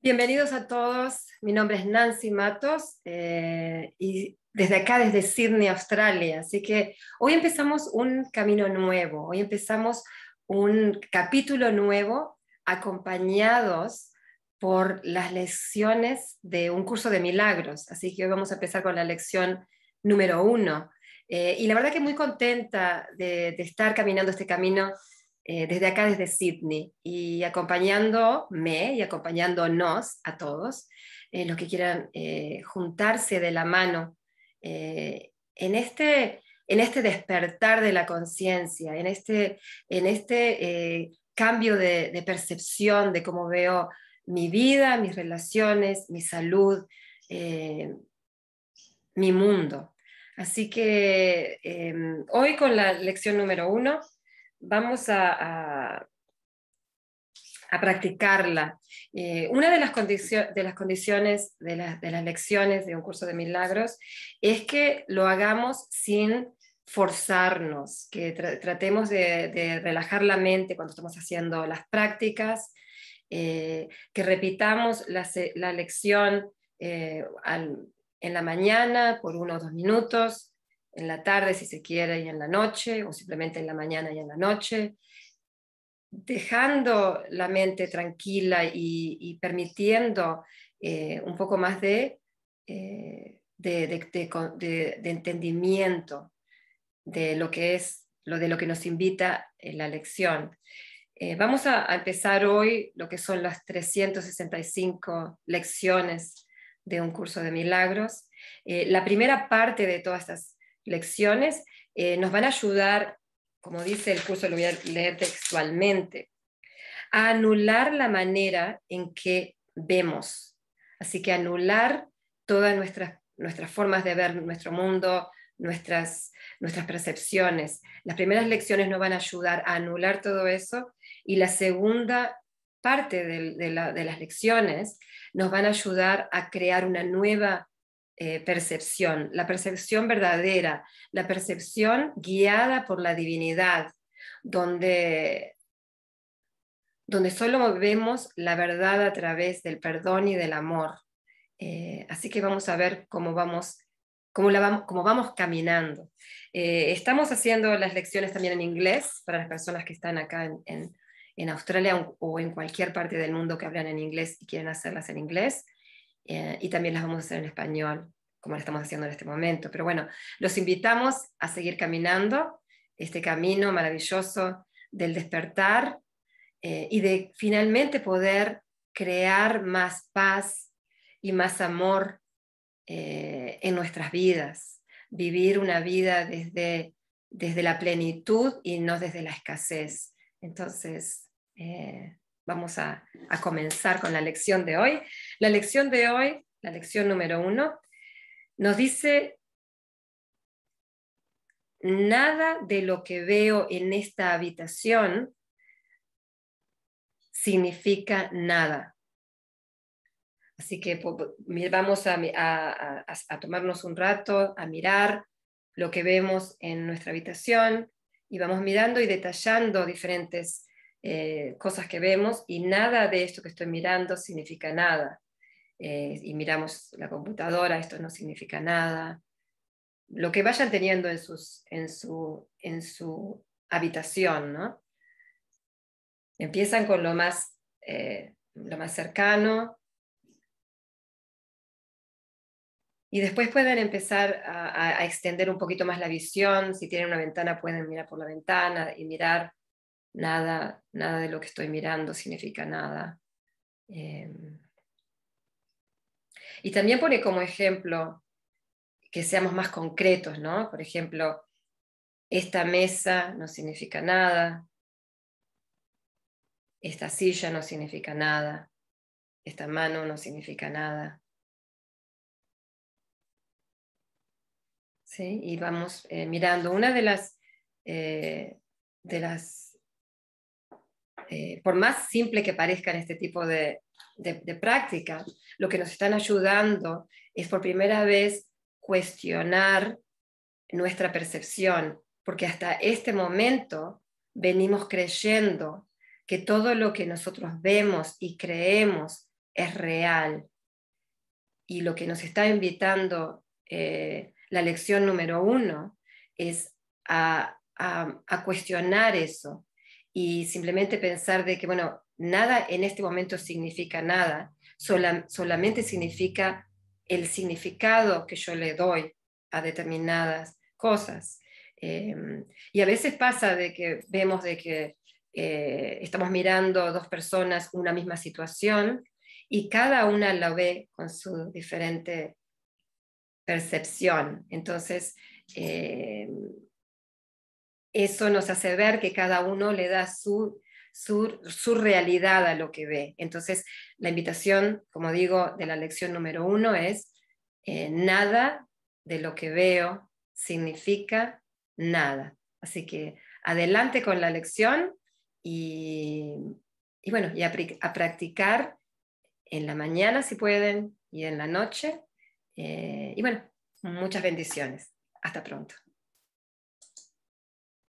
Bienvenidos a todos, mi nombre es Nancy Matos eh, y desde acá, desde Sydney, Australia. Así que hoy empezamos un camino nuevo, hoy empezamos un capítulo nuevo acompañados por las lecciones de un curso de milagros. Así que hoy vamos a empezar con la lección número uno. Eh, y la verdad que muy contenta de, de estar caminando este camino eh, desde acá, desde Sydney, y acompañándome y acompañándonos a todos, eh, los que quieran eh, juntarse de la mano este, en, este, despertar de la conciencia, en este, este cambio de, percepción de cómo veo mi vida, mis relaciones, mi salud, mi mundo. Así que hoy con la lección número uno, vamos a, practicarla. Eh, una de las, condiciones de, las lecciones de un curso de milagros es que lo hagamos sin forzarnos, que tratemos de, relajar la mente cuando estamos haciendo las prácticas, eh, que repitamos la, lección eh, en la mañana por uno o dos minutos, en la tarde si se quiere y en la noche, o simplemente en la mañana y en la noche, dejando la mente tranquila y, permitiendo eh, un poco más eh, de, de, entendimiento de lo que es, lo de lo que nos invita la lección. Eh, vamos a, empezar hoy lo que son las 365 lecciones de un curso de milagros. la primera parte de todas estas lecciones eh, nos van a ayudar, como dice el curso, lo voy a leer textualmente, a anular la manera en que vemos. Así que anular todas nuestras, nuestras formas de ver nuestro mundo, nuestras, nuestras percepciones. Las primeras lecciones nos van a ayudar a anular todo eso y la segunda parte de las lecciones nos van a ayudar a crear una nueva eh, percepción, la percepción verdadera, la percepción guiada por la divinidad, donde, donde solo vemos la verdad a través del perdón y del amor. Eh, así que vamos a ver cómo vamos, cómo vamos, vamos caminando. Eh, estamos haciendo las lecciones también en inglés para las personas que están acá en, en Australia o en cualquier parte del mundo que hablan en inglés y quieren hacerlas en inglés. Eh, y también las vamos a hacer en español, como lo estamos haciendo en este momento. Pero bueno, los invitamos a seguir caminando este camino maravilloso del despertar eh, y de finalmente poder crear más paz y más amor eh, en nuestras vidas, vivir una vida desde, desde la plenitud y no desde la escasez. Entonces, Vamos a, comenzar con la lección de hoy. La lección de hoy, la lección número uno, nos dice, nada de lo que veo en esta habitación significa nada. Así que vamos a, a tomarnos un rato, a mirar lo que vemos en nuestra habitación y vamos mirando y detallando diferentes eh, cosas que vemos y nada de esto que estoy mirando significa nada. Eh, y miramos la computadora, esto no significa nada. Lo que vayan teniendo en, su, habitación, ¿no? Empiezan con lo más, eh, lo más cercano y después pueden empezar a, extender un poquito más la visión. Si tienen una ventana pueden mirar por la ventana y mirar nada, nada de lo que estoy mirando significa nada. Eh, y también pone como ejemplo que seamos más concretos, ¿no? Por ejemplo, esta mesa no significa nada, esta silla no significa nada, esta mano no significa nada. ¿Sí? Y vamos eh, mirando una de las, eh, de las eh, por más simple que parezcan este tipo de, prácticas, lo que nos están ayudando es por primera vez cuestionar nuestra percepción, porque hasta este momento venimos creyendo que todo lo que nosotros vemos y creemos es real. Y lo que nos está invitando eh, la lección número uno es a, cuestionar eso, y simplemente pensar de que, bueno, nada en este momento significa nada, solamente significa el significado que yo le doy a determinadas cosas. Em, y a veces pasa de que vemos de que eh, estamos mirando dos personas una misma situación y cada una la ve con su diferente percepción. Entonces, em, eso nos hace ver que cada uno le da su, realidad a lo que ve. Entonces, la invitación, como digo, de la lección número uno es, eh, nada de lo que veo significa nada. Así que adelante con la lección y, bueno, y a, practicar en la mañana si pueden y en la noche. Eh, y bueno, muchas bendiciones. Hasta pronto.